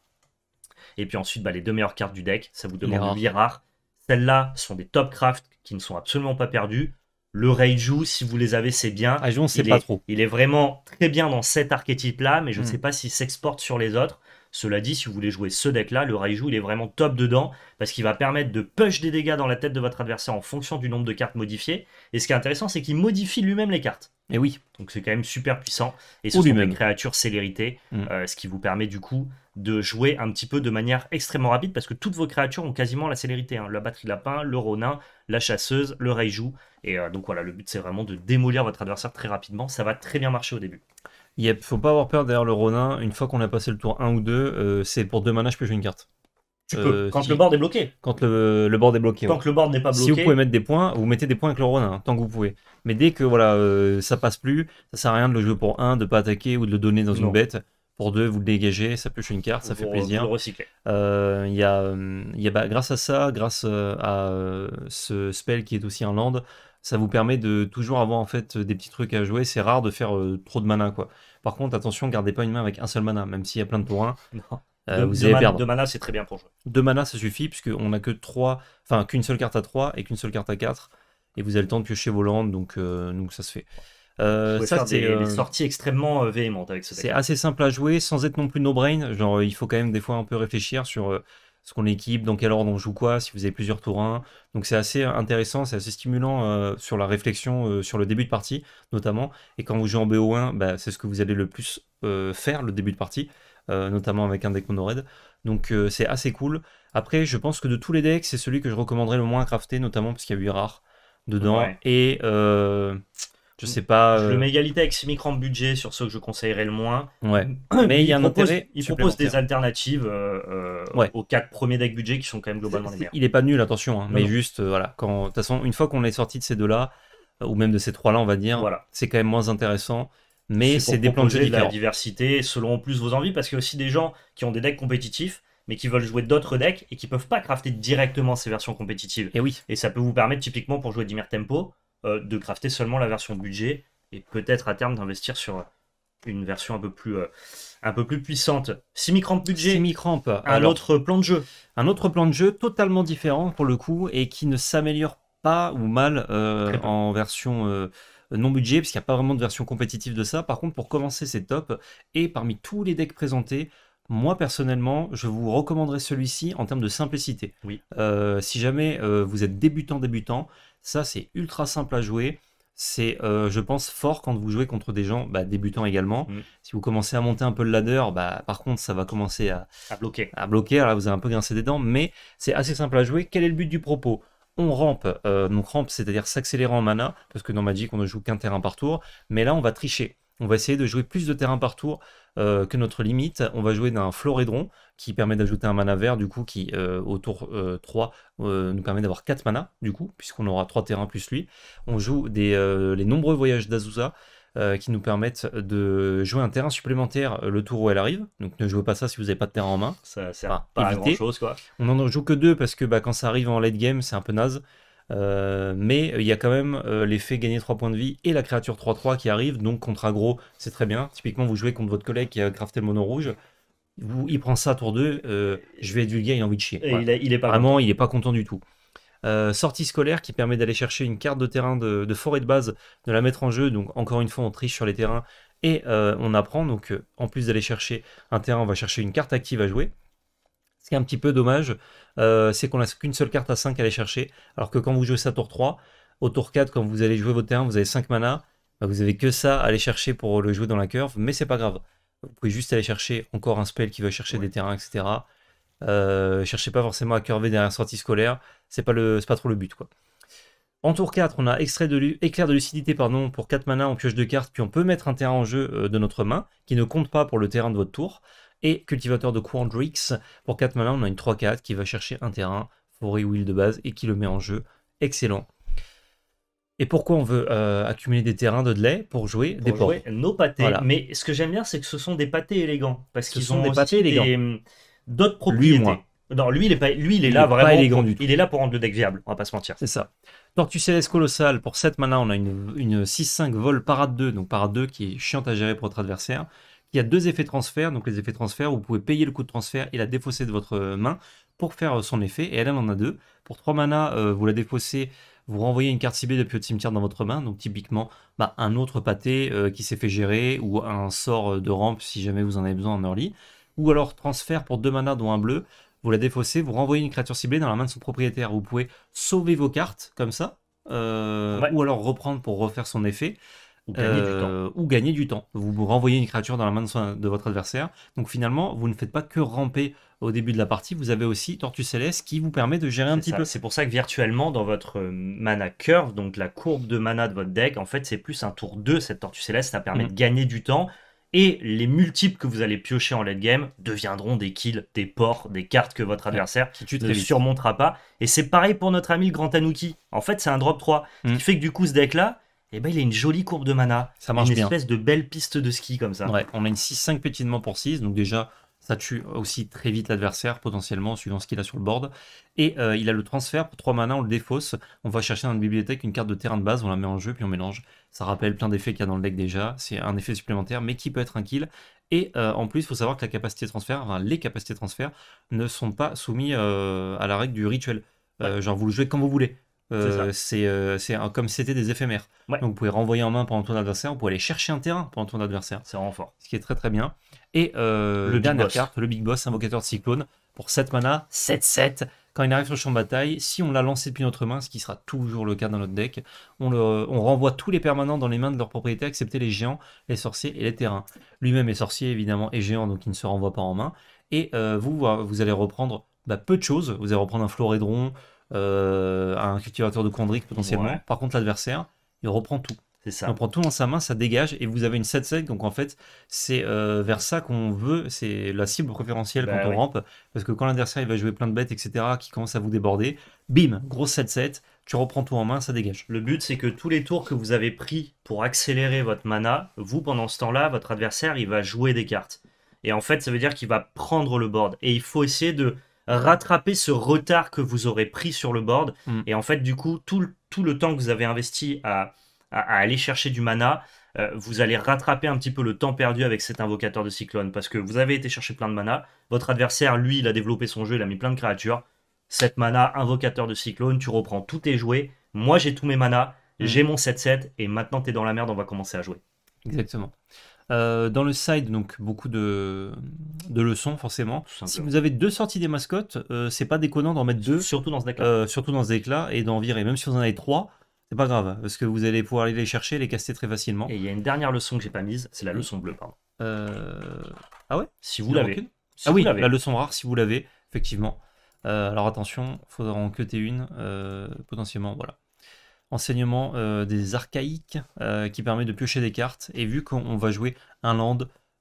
Et puis ensuite, bah, les deux meilleures cartes du deck, ça vous demande du rare. Celles-là sont des top craft qui ne sont absolument pas perdues. Le Reiju, si vous les avez, c'est bien. Ah, c'est pas trop. Il est vraiment très bien dans cet archétype-là, mais je ne hmm. sais pas s'il s'exporte sur les autres. Cela dit, si vous voulez jouer ce deck-là, le Raiju, il est vraiment top dedans, parce qu'il va permettre de push des dégâts dans la tête de votre adversaire en fonction du nombre de cartes modifiées. Et ce qui est intéressant, c'est qu'il modifie lui-même les cartes. Et eh oui. Donc c'est quand même super puissant. Et ce sont des créatures célérité, mm. euh, ce qui vous permet du coup de jouer un petit peu de manière extrêmement rapide, parce que toutes vos créatures ont quasiment la célérité. Hein. La batterie lapin, le ronin, la chasseuse, le Raiju. Et euh, donc voilà, le but c'est vraiment de démolir votre adversaire très rapidement. Ça va très bien marcher au début. Il ne faut pas avoir peur derrière le Ronin. Une fois qu'on a passé le tour 1 ou 2, euh, c'est pour deux manas, je peux jouer une carte. Tu peux, euh, quand le board est bloqué. Quand le, bord board est bloqué. Tant que le board n'est pas bloqué. Si vous pouvez mettre des points, vous mettez des points avec le Ronin, hein, tant que vous pouvez. Mais dès que voilà, ne euh, ça passe plus, ça sert à rien de le jouer pour 1, de pas attaquer ou de le donner dans une bête. Pour 2, vous le dégagez, ça pioche une carte, ça fait plaisir. Il y a, y a bah, grâce à ça, grâce à ce spell qui est aussi un land, ça vous permet de toujours avoir en fait des petits trucs à jouer. C'est rare de faire euh, trop de mana quoi. Par contre, attention, gardez pas une main avec un seul mana, même s'il y a plein de points, euh, vous allez perdre. Deux mana, c'est très bien pour jouer. Deux mana, ça suffit, puisqu'on n'a que trois, enfin qu'une seule carte à 3 et qu'une seule carte à 4. Et vous avez le temps de piocher vos landes, donc, euh, donc ça se fait. Euh, ça, c'est des, sorties extrêmement véhémentes avec ce deck. C'est assez simple à jouer sans être non plus no brain. Genre, il faut quand même des fois un peu réfléchir sur ce qu'on équipe, dans quel ordre on joue quoi, si vous avez plusieurs tours 1. Donc c'est assez intéressant, c'est assez stimulant euh, sur la réflexion, euh, sur le début de partie notamment. Et quand vous jouez en BO1, bah, c'est ce que vous allez le plus euh, faire, le début de partie, notamment avec un deck mono Donc c'est assez cool. Après, je pense que de tous les decks, c'est celui que je recommanderais le moins à crafter, notamment parce qu'il y a 8 rares dedans. Et je pas. le euh, mets égalité avec micro Budget sur ceux que je conseillerais le moins. Ouais. Mais il y a un intérêt. Il propose des alternatives euh, euh, aux quatre premiers decks budget qui sont quand même globalement les meilleurs. Il n'est pas nul, attention, hein, mais juste, voilà. De toute façon, une fois qu'on est sorti de ces deux-là, ou même de ces trois-là, on va dire, c'est quand même moins intéressant. Mais c'est des plans de jeu diversité selon plus vos envies, parce qu'il y a aussi des gens qui ont des decks compétitifs mais qui veulent jouer d'autres decks et qui peuvent pas crafter directement ces versions compétitives. Et oui. Et ça peut vous permettre typiquement pour jouer Dimir Tempo, euh, de crafter seulement la version budget et peut-être à terme d'investir sur une version un peu plus, puissante. Euh, un peu plus puissante. Simicramp budget. Un autre plan de jeu. Un autre plan de jeu totalement différent pour le coup et qui ne s'améliore pas ou mal euh, en version non budget, puisqu'il n'y a pas vraiment de version compétitive de ça. Par contre, pour commencer, c'est top. Et parmi tous les decks présentés, moi personnellement, je vous recommanderais celui-ci en termes de simplicité. Oui. si jamais vous êtes débutant, débutant, ça, c'est ultra simple à jouer. C'est, euh, je pense, fort quand vous jouez contre des gens bah, débutants également. Mm. Si vous commencez à monter un peu le ladder, bah, par contre, ça va commencer à, bloquer. À bloquer, là, vous avez un peu grincé des dents, mais c'est assez simple à jouer. Quel est le but du propos on rampe, euh, donc rampe, c'est-à-dire s'accélérer en mana, parce que dans Magic on ne joue qu'un terrain par tour, mais là on va tricher. On va essayer de jouer plus de terrain par tour euh, que notre limite. On va jouer d'un Florédron qui permet d'ajouter un mana vert, du coup, qui euh, au tour 3 euh, nous permet d'avoir 4 manas, du coup, puisqu'on aura 3 terrains plus lui. On joue des, les nombreux voyages d'Azusa. qui nous permettent de jouer un terrain supplémentaire le tour où elle arrive. Donc ne jouez pas ça si vous n'avez pas de terrain en main. Ça sert pas à grand chose quoi. On n'en joue que deux parce que bah, quand ça arrive en late game, c'est un peu naze. Euh, mais euh, il y a quand même euh, l'effet gagner 3 points de vie et la créature 3-3 qui arrive, donc contre aggro, c'est très bien. Typiquement, vous jouez contre votre collègue qui a crafté le mono rouge, vous, il prend ça tour 2, je vais vulgaire il a envie de chier. Il, est pas Vraiment, il n'est pas content du tout. sortie scolaire qui permet d'aller chercher une carte de terrain de, forêt de base, de la mettre en jeu, donc encore une fois on triche sur les terrains et on apprend, donc en plus d'aller chercher un terrain, on va chercher une carte active à jouer. Ce qui est un petit peu dommage, euh, c'est qu'on n'a qu'une seule carte à 5 à aller chercher. Alors que quand vous jouez ça tour 3, au tour 4, quand vous allez jouer votre terrain, vous avez 5 mana. Bah, vous avez que ça à aller chercher pour le jouer dans la curve, mais c'est pas grave. Vous pouvez juste aller chercher encore un spell qui va chercher des terrains, etc. Euh, cherchez pas forcément à curver derrière sortie scolaire, c'est pas, pas trop le but. quoi. En tour 4, on a extrait de éclair de lucidité pardon, pour 4 mana, on pioche 2 cartes, puis on peut mettre un terrain en jeu euh, de notre main qui ne compte pas pour le terrain de votre tour et cultivateur de Quandrix. Pour 4 mana, on a une 3-4 qui va chercher un terrain, forêt ou de base, et qui le met en jeu. Excellent. Et pourquoi on veut euh, accumuler des terrains de lait pour jouer des jouer nos pâtés. Mais ce que j'aime bien, c'est que ce sont des pâtés élégants. Parce qu'ils ont des pâtés élégants. Hum, d'autres propriétés. Lui, lui, il est, pas, lui, il est là vraiment. pour, Il est là pour rendre le deck viable, on va pas se mentir. C'est ça. Tortue Céleste Colossal. pour 7 mana, on a une, une 6-5 vol parade 2, donc parade 2 qui est chiante à gérer pour votre adversaire. Il y a deux effets transfert. Donc les effets transfert, vous pouvez payer le coût de transfert et la défausser de votre euh, main pour faire euh, son effet. Et elle, en a deux. Pour trois manas, euh, vous la défaussez, vous renvoyez une carte ciblée depuis votre cimetière dans votre main. Donc typiquement, bah, un autre pâté qui s'est fait gérer ou un sort de rampe si jamais vous en avez besoin en early. Ou alors transfert pour deux manas, dont un bleu. Vous la défaussez, vous renvoyez une créature ciblée dans la main de son propriétaire. Vous pouvez sauver vos cartes comme ça. Ou alors reprendre pour refaire son effet. Ou gagner, du temps. Euh, vous renvoyez une créature dans la main de, votre adversaire. Donc finalement, vous ne faites pas que ramper au début de la partie, vous avez aussi Tortue Céleste qui vous permet de gérer un petit peu. C'est pour ça que virtuellement, dans votre euh, mana curve, donc la courbe de mana de votre deck, en fait, c'est plus un tour 2, cette Tortue Céleste, ça permet mm. de gagner du temps. Et les multiples que vous allez piocher en late game deviendront des kills, des ports, des cartes que votre adversaire ne surmontera pas. Et c'est pareil pour notre ami le Grand Tanuki. En fait, c'est un drop 3. Ce mm. qui fait que du coup, ce deck-là, et eh ben il a une jolie courbe de mana. Ça marche une Une espèce de belle piste de ski comme ça. Ouais, on a une 6-5 petitement pour 6, donc déjà ça tue aussi très vite l'adversaire, potentiellement, suivant ce qu'il a sur le board. Et euh, il a le transfert pour 3 mana, on le défausse. On va chercher dans une bibliothèque une carte de terrain de base, on la met en jeu, puis on mélange. Ça rappelle plein d'effets qu'il y a dans le deck déjà. C'est un effet supplémentaire, mais qui peut être un kill. Et euh, en plus, il faut savoir que la capacité de transfert, enfin, les capacités de transfert, ne sont pas soumises euh, à la règle du rituel. Genre, vous le jouez comme vous voulez c'est euh, euh, comme c'était des éphémères. Donc vous pouvez renvoyer en main pendant ton adversaire, vous pouvez aller chercher un terrain pendant ton adversaire. C'est vraiment fort. Ce qui est très très bien. Et euh, le dernière carte, le Big Boss, invocateur de cyclone, pour 7 mana, 7-7. Quand il arrive sur le champ de bataille, si on l'a lancé depuis notre main, ce qui sera toujours le cas dans notre deck, on, renvoie tous les permanents dans les mains de leurs propriétaires, excepté les géants, les sorciers et les terrains. Lui-même est sorcier évidemment et géant, donc il ne se renvoie pas en main. Et vous, vous allez reprendre bah, peu de choses. Vous allez reprendre un florédron, euh, un cultivateur de chondrique potentiellement. Par contre, l'adversaire, il reprend tout. C'est ça. Il prend tout dans sa main, ça dégage et vous avez une 7-7. Donc en fait, c'est euh, vers ça qu'on veut, c'est la cible préférentielle bah quand on rampe. Parce que quand l'adversaire il va jouer plein de bêtes, etc., qui commence à vous déborder, bim, grosse 7-7, tu reprends tout en main, ça dégage. Le but c'est que tous les tours que vous avez pris pour accélérer votre mana, vous pendant ce temps-là, votre adversaire il va jouer des cartes. Et en fait, ça veut dire qu'il va prendre le board. Et il faut essayer de rattraper ce retard que vous aurez pris sur le board. Mm. Et en fait, du coup, tout le, temps que vous avez investi à, aller chercher du mana, euh, vous allez rattraper un petit peu le temps perdu avec cet invocateur de cyclone. Parce que vous avez été chercher plein de mana, votre adversaire, lui, il a développé son jeu, il a mis plein de créatures. Cette mana, invocateur de cyclone, tu reprends tous tes jouets. Moi, j'ai tous mes mana, mm. j'ai mon 7-7, et maintenant, t'es dans la merde, on va commencer à jouer. Exactement. Euh, dans le side, donc beaucoup de, leçons forcément. Si vous avez deux sorties des mascottes, euh, c'est pas déconnant d'en mettre deux. Surtout dans ce deck euh, surtout dans ce deck et d'en virer. Même si vous en avez trois, c'est pas grave parce que vous allez pouvoir aller les chercher, les caster très facilement. Et il y a une dernière leçon que j'ai pas mise, c'est la mmh. leçon bleue, pardon. Ah ouais Si vous l'avez. ah oui, la leçon rare si vous l'avez, effectivement. alors attention, faudra en cuter une potentiellement, voilà enseignement euh, des archaïques euh, qui permet de piocher des cartes. Et vu qu'on va jouer un land,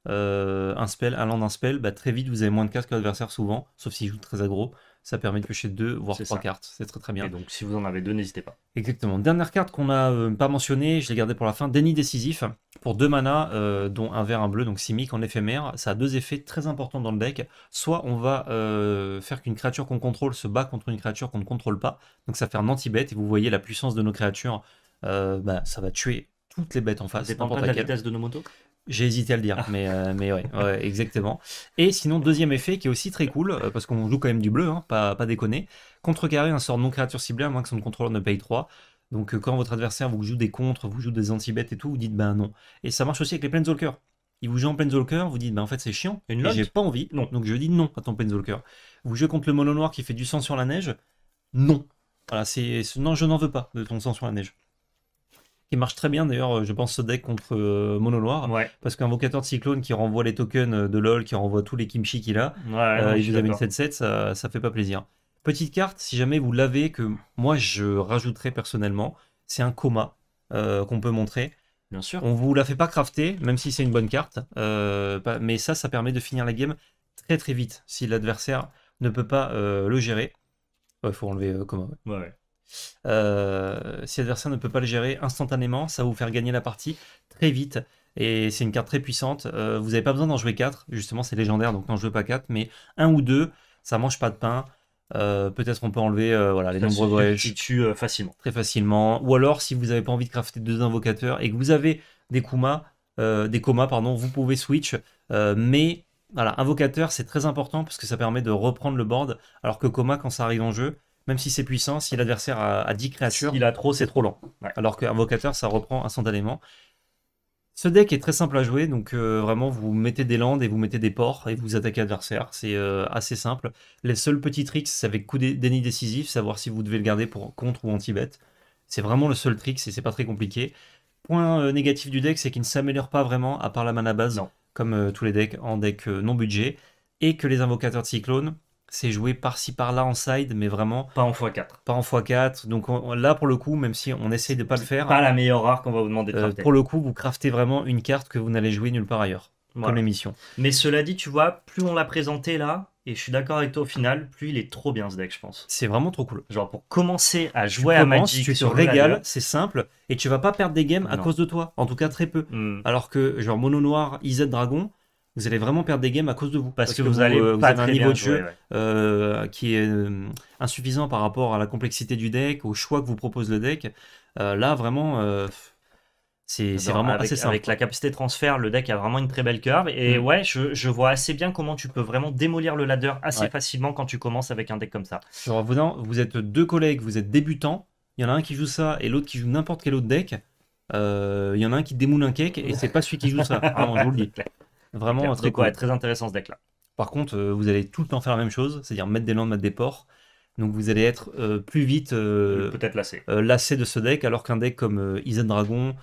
euh, un spell, un land, un spell, bah, très vite vous avez moins de cartes que l'adversaire souvent, sauf s'il joue très aggro ça permet de piocher deux, voire trois cartes. C'est très très bien. Et donc si vous en avez deux, n'hésitez pas. Exactement. Dernière carte qu'on n'a euh, pas mentionnée, je l'ai gardée pour la fin, déni décisif, pour deux mana, euh, dont un vert, un bleu, donc simique en éphémère. Ça a deux effets très importants dans le deck. Soit on va euh, faire qu'une créature qu'on contrôle se bat contre une créature qu'on ne contrôle pas, donc ça fait un anti-bête, et vous voyez la puissance de nos créatures, bah, ça va tuer toutes les bêtes en face. Ça dépend pas de la vitesse de nos motos j'ai hésité à le dire, mais, euh, mais ouais, exactement. Et sinon, deuxième effet qui est aussi très cool, euh, parce qu'on joue quand même du bleu, hein, pas, pas déconner. Contrecarrer un sort non créature ciblée, à moins que son contrôleur ne paye 3. Donc euh, quand votre adversaire vous joue des contres, vous joue des anti-bêtes et tout, vous dites ben non. Et ça marche aussi avec les Planeswalkers. Il vous joue en Planeswalker, vous dites ben en fait c'est chiant, et j'ai pas envie, non. donc je dis non à ton Planeswalker. Vous jouez contre le mono noir qui fait du sang sur la neige, non. Voilà, c'est non, je n'en veux pas de ton sang sur la neige qui marche très bien d'ailleurs, euh, je pense, ce deck contre euh, Mono Noir. Parce qu'un vocateur de cyclone qui renvoie les tokens euh, de LoL, qui renvoie tous les kimchi qu'il a, vous une 7 ça, ça fait pas plaisir. Petite carte, si jamais vous l'avez, que moi je rajouterais personnellement, c'est un coma qu'on peut montrer. Bien sûr. On vous la fait pas crafter, même si c'est une bonne carte. mais ça, ça permet de finir la game très très vite si l'adversaire ne peut pas le gérer. Il faut enlever coma. ouais. Euh, si l'adversaire ne peut pas le gérer instantanément, ça va vous faire gagner la partie très vite. Et c'est une carte très puissante. Euh, vous n'avez pas besoin d'en jouer 4. Justement, c'est légendaire, donc n'en jouez pas 4. Mais 1 ou 2, ça mange pas de pain. Euh, peut-être qu'on peut enlever voilà, les nombreux voyages Qui facilement. Très facilement. Ou alors, si vous n'avez pas envie de crafter deux invocateurs et que vous avez des kumas, des comas, pardon, vous pouvez switch. mais voilà, invocateur, c'est très important parce que ça permet de reprendre le board. Alors que coma, quand ça arrive en jeu, même si c'est puissant, si l'adversaire a, 10 créatures, il a trop, c'est trop lent. Alors qu'invocateur, ça reprend instantanément. Ce deck est très simple à jouer, donc euh, vraiment vous mettez des landes et vous mettez des ports et vous attaquez l'adversaire, c'est euh, assez simple. Les seuls petits tricks, c'est avec coup déni décisif, savoir si vous devez le garder pour contre ou anti-bet. C'est vraiment le seul trick, c'est pas très compliqué. Point euh, négatif du deck, c'est qu'il ne s'améliore pas vraiment à part la mana base, comme tous les decks en deck non budget, et que les invocateurs de cyclone, c'est joué par-ci par-là en side, mais vraiment. Pas en x4. Pas en x4. Donc là, pour le coup, même si on essaye de pas le faire. Pas la meilleure art qu'on va vous demander de euh, pour le coup, vous craftez vraiment une carte que vous n'allez jouer nulle part ailleurs. Comme l'émission. Mais cela dit, tu vois, plus on l'a présenté là, et je suis d'accord avec toi au final, plus il est trop bien ce deck, je pense. C'est vraiment trop cool. Genre pour commencer à jouer à Magic, tu te régales, c'est simple, et tu vas pas perdre des games à cause de toi, en tout cas très peu. Hmm. Alors que genre mono noir, IZ dragon, vous allez vraiment perdre des games à cause de vous. Parce, que, vous, allez avez un niveau de jeu qui est euh, insuffisant par rapport à la complexité du deck, au choix que vous propose le deck. Euh, là, vraiment, euh, c'est vraiment assez simple. Avec la capacité de transfert, le deck a vraiment une très belle curve. Et mm. ouais, je, vois assez bien comment tu peux vraiment démolir le ladder assez facilement quand tu commences avec un deck comme ça. Genre, vous, vous êtes deux collègues, vous êtes débutants. Il y en a un qui joue ça et l'autre qui joue n'importe quel autre deck. Il y en a un qui démoule un cake et c'est pas celui qui joue ça. je vous le dis. Vraiment euh, très très intéressant ce deck-là. Par contre, euh, vous allez tout le temps faire la même chose, c'est-à-dire mettre des landes, mettre des ports. Donc vous allez être euh, plus vite peut-être lassé. de ce deck, alors qu'un deck comme Isen Dragon,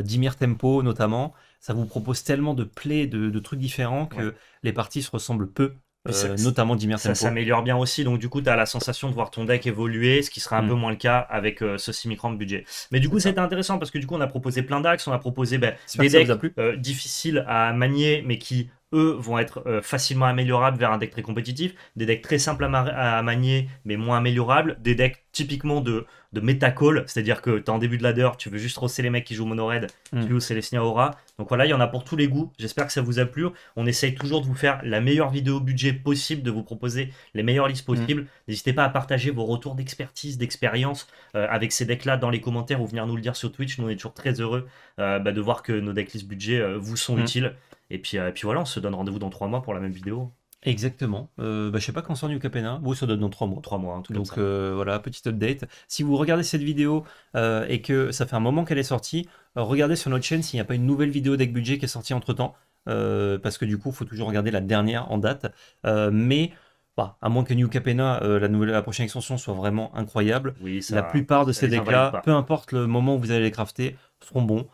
Dimir Tempo notamment, ça vous propose tellement de plays, de, trucs différents que les parties se ressemblent peu. Euh, notamment d'immersion. Ça s'améliore bien aussi, donc du coup, tu as la sensation de voir ton deck évoluer, ce qui sera un mm. peu moins le cas avec euh, ce 6 microns de budget. Mais du coup, c'était intéressant parce que du coup, on a proposé plein d'axes, on a proposé ben, des decks euh, difficiles à manier, mais qui eux vont être euh, facilement améliorables vers un deck très compétitif, des decks très simples à, manier mais moins améliorables, des decks typiquement de, de cest c'est-à-dire que tu en début de ladder, tu veux juste rosser les mecs qui jouent mono-red, hmm. tu joues Célestia Aura. Donc voilà, il y en a pour tous les goûts, j'espère que ça vous a plu. On essaye toujours de vous faire la meilleure vidéo budget possible, de vous proposer les meilleures listes hmm. possibles. N'hésitez pas à partager vos retours d'expertise, d'expérience euh, avec ces decks-là dans les commentaires ou venir nous le dire sur Twitch. Nous, on est toujours très heureux euh, bah, de voir que nos list budget vous sont hmm. utiles. Euh, et puis, voilà, on se donne rendez-vous dans trois mois pour la même vidéo. Exactement. Euh, bah, je sais pas quand sort New Capena. Oui, ça donne dans 3 mois. 3 mois, Donc euh, voilà, petite update. Si vous regardez cette vidéo euh, et que ça fait un moment qu'elle est sortie, regardez sur notre chaîne s'il n'y a pas une nouvelle vidéo deck budget qui est sortie entre temps. parce que du coup, il faut toujours regarder la dernière en date. mais bah, à moins que New Capena, la, prochaine extension, soit vraiment incroyable, la plupart de ces decks peu importe le moment où vous allez les crafter, seront bons.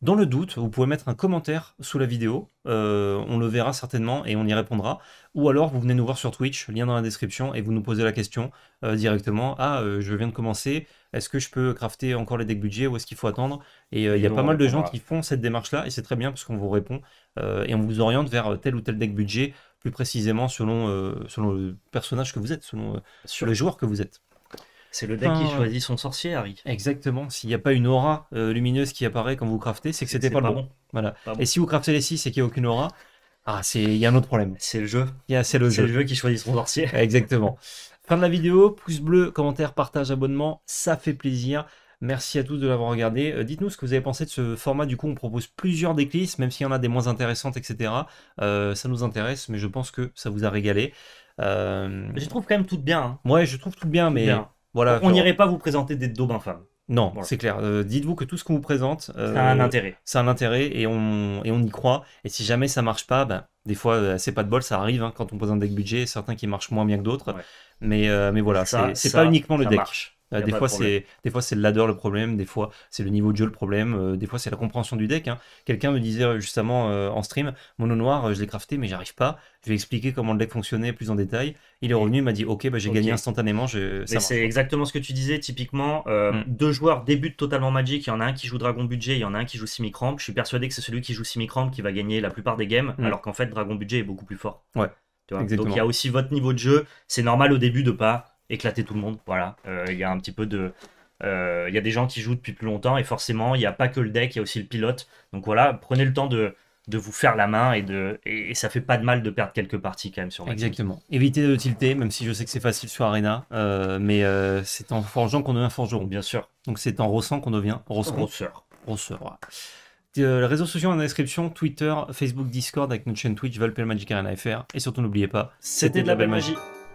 Dans le doute, vous pouvez mettre un commentaire sous la vidéo, euh, on le verra certainement et on y répondra. Ou alors vous venez nous voir sur Twitch, lien dans la description, et vous nous posez la question euh, directement. Ah, euh, je viens de commencer, est-ce que je peux crafter encore les decks budget ou est-ce qu'il faut attendre Et il y a pas mal de gens qui font cette démarche-là et c'est très bien parce qu'on vous répond et on vous oriente vers tel ou tel deck budget plus précisément selon, selon le personnage que vous êtes, selon, sur les joueurs que vous êtes. C'est le deck qui choisit son sorcier, Harry. Exactement. S'il n'y a pas une aura euh, lumineuse qui apparaît quand vous craftez, c'est que c'était pas, pas, le bon. Voilà. Et si vous craftez les 6 et qu'il n'y a aucune aura, ah, il y a un autre problème. C'est le jeu. C'est le, jeu. qui choisit son sorcier. Exactement. Fin de la vidéo, pouce bleu, commentaire, partage, abonnement, ça fait plaisir. Merci à tous de l'avoir regardé. Euh, dites-nous ce que vous avez pensé de ce format. Du coup, on propose plusieurs déclisses, même s'il y en a des moins intéressantes, etc. Euh, ça nous intéresse, mais je pense que ça vous a régalé. Je trouve quand même toutes bien. Hein. Ouais, je trouve toutes bien, mais on n'irait pas vous présenter des daubes infâmes. Non, c'est clair. Euh, dites-vous que tout ce qu'on vous présente, a euh, un intérêt. C'est un intérêt et on, et on y croit. Et si jamais ça marche pas, ben, des fois c'est euh, pas de bol, ça arrive hein, quand on pose un deck budget. Certains qui marchent moins bien que d'autres, mais mais voilà, c'est pas uniquement le deck des, fois, c'est, des fois, c'est le ladder le problème, des fois, c'est le niveau de jeu le problème, euh, des fois, c'est la compréhension du deck. Hein. Quelqu'un me disait euh, justement euh, en stream Mono noir, je l'ai crafté, mais j'arrive pas. Je lui ai expliqué comment le deck fonctionnait plus en détail. Il est revenu, il m'a dit Ok, bah, j'ai gagné instantanément. Je... c'est exactement ce que tu disais. Typiquement, mm. deux joueurs débutent totalement Magic. Il y en a un qui joue Dragon Budget, il y en a un qui joue Simicramp. Je suis persuadé que c'est celui qui joue Simicramp qui va gagner la plupart des games, mm. alors qu'en fait, Dragon Budget est beaucoup plus fort. Ouais. Donc, il y a aussi votre niveau de jeu. C'est normal au début de pas éclater tout le monde. Voilà, euh, il y a un petit peu de, euh, il y a des gens qui jouent depuis plus longtemps et forcément, il n'y a pas que le deck, il y a aussi le pilote. Donc voilà, prenez le temps de, de vous faire la main et, de, et, ça fait pas de mal de perdre quelques parties quand même sur Exactement. Évitez de tilter, même si je sais que c'est facile sur Arena, euh, mais c'est en forgeant qu'on devient forgeron. Bien sûr. Donc c'est en rossant qu'on devient rosseur. Rosseur. les réseaux sociaux en description Twitter, Facebook, Discord avec notre chaîne Twitch, Valpel Magic Arena FR. Et surtout, n'oubliez pas, c'était de, la belle magie.